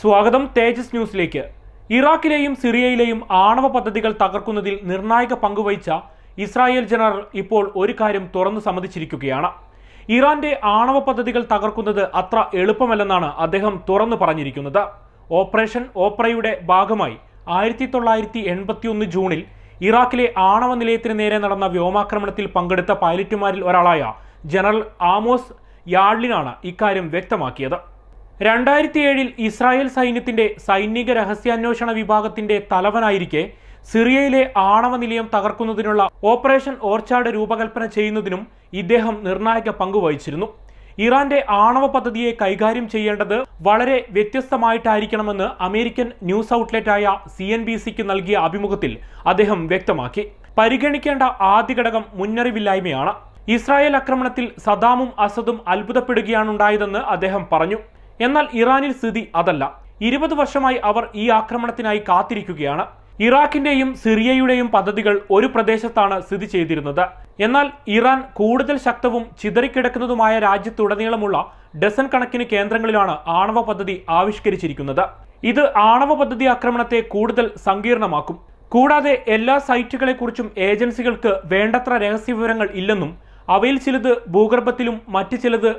സ്വാഗതം തേജസ് ന്യൂസിലേക്ക് ഇറാഖിലെയും സിറിയയിലെയും ആണവ പദ്ധതികൾ തകർക്കുന്നതിൽ നിർണായക പങ്കുവഹിച്ച ഇസ്രായേൽ ജനറൽ ഇപ്പോൾ ഒരു കാര്യം തുറന്നു സമ്മതിച്ചിരിക്കുകയാണ് ഇറാന്റെ ആണവ പദ്ധതികൾ തകർക്കുന്നത് അത്ര എളുപ്പമല്ലെന്നാണ് അദ്ദേഹം തുറന്നു പറഞ്ഞിരിക്കുന്നത് ഓപ്പറേഷൻ ഓപ്പറയുടെ ഭാഗമായി ആയിരത്തി തൊള്ളായിരത്തി എൺപത്തിയൊന്ന് ജൂണിൽ ഇറാഖിലെ ആണവ നിലയത്തിന് നേരെ നടന്ന വ്യോമാക്രമണത്തിൽ പങ്കെടുത്ത പൈലറ്റുമാരിൽ ഒരാളായ ജനറൽ ആമോസ് യാഡ്ലിനാണ് ഇക്കാര്യം വ്യക്തമാക്കിയത് രണ്ടായിരത്തി ഏഴിൽ ഇസ്രായേൽ സൈന്യത്തിന്റെ സൈനിക രഹസ്യാന്വേഷണ വിഭാഗത്തിന്റെ തലവനായിരിക്കെ സിറിയയിലെ ആണവ നിലയം തകർക്കുന്നതിനുള്ള ഓപ്പറേഷൻ ഓർച്ചാർഡ് രൂപകൽപ്പന ചെയ്യുന്നതിനും ഇദ്ദേഹം നിർണായക പങ്കുവഹിച്ചിരുന്നു ഇറാന്റെ ആണവ പദ്ധതിയെ കൈകാര്യം ചെയ്യേണ്ടത് വളരെ വ്യത്യസ്തമായിട്ടായിരിക്കണമെന്ന് അമേരിക്കൻ ന്യൂസ് ഔട്ട്ലെറ്റായ സി എൻ ബി സിക്ക് നൽകിയ അഭിമുഖത്തിൽ അദ്ദേഹം വ്യക്തമാക്കി പരിഗണിക്കേണ്ട ആദ്യ ഘടകം മുന്നറിവില്ലായ്മയാണ് ഇസ്രായേൽ ആക്രമണത്തിൽ സദാമും അസദും അത്ഭുതപ്പെടുകയാണുണ്ടായതെന്ന് അദ്ദേഹം പറഞ്ഞു എന്നാൽ ഇറാനിൽ സ്ഥിതി അതല്ല ഇരുപത് വർഷമായി അവർ ഈ ആക്രമണത്തിനായി കാത്തിരിക്കുകയാണ് ഇറാഖിന്റെയും സിറിയയുടെയും പദ്ധതികൾ ഒരു പ്രദേശത്താണ് സ്ഥിതി ചെയ്തിരുന്നത് എന്നാൽ ഇറാൻ കൂടുതൽ ശക്തവും ചിതറിക്കിടക്കുന്നതുമായ രാജ്യത്തുടനീളമുള്ള ഡസൺ കണക്കിന് കേന്ദ്രങ്ങളിലാണ് ആണവ പദ്ധതി ആവിഷ്കരിച്ചിരിക്കുന്നത് ഇത് ആണവ പദ്ധതി ആക്രമണത്തെ കൂടുതൽ സങ്കീർണമാക്കും കൂടാതെ എല്ലാ സൈറ്റുകളെക്കുറിച്ചും ഏജൻസികൾക്ക് വേണ്ടത്ര രഹസ്യ വിവരങ്ങൾ ഇല്ലെന്നും അവയിൽ ചിലത് ഭൂഗർഭത്തിലും മറ്റു ചിലത്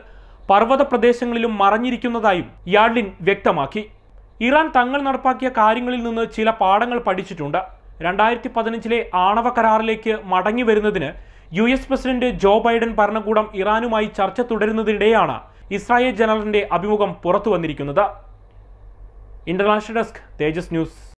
പർവ്വത പ്രദേശങ്ങളിലും മറഞ്ഞിരിക്കുന്നതായും യാഡ്ലിൻ വ്യക്തമാക്കി ഇറാൻ തങ്ങൾ നടപ്പാക്കിയ കാര്യങ്ങളിൽ നിന്ന് ചില പാഠങ്ങൾ പഠിച്ചിട്ടുണ്ട് രണ്ടായിരത്തി പതിനഞ്ചിലെ ആണവ കരാറിലേക്ക് മടങ്ങി വരുന്നതിന് U S president Joe Biden ഭരണകൂടം ഇറാനുമായി ചർച്ച തുടരുന്നതിനിടെയാണ് ഇസ്രായേൽ ജനറലിന്റെ അഭിമുഖം പുറത്തു വന്നിരിക്കുന്നത് ഇന്റർനാഷണൽ ഡെസ്ക് തേജസ് ന്യൂസ്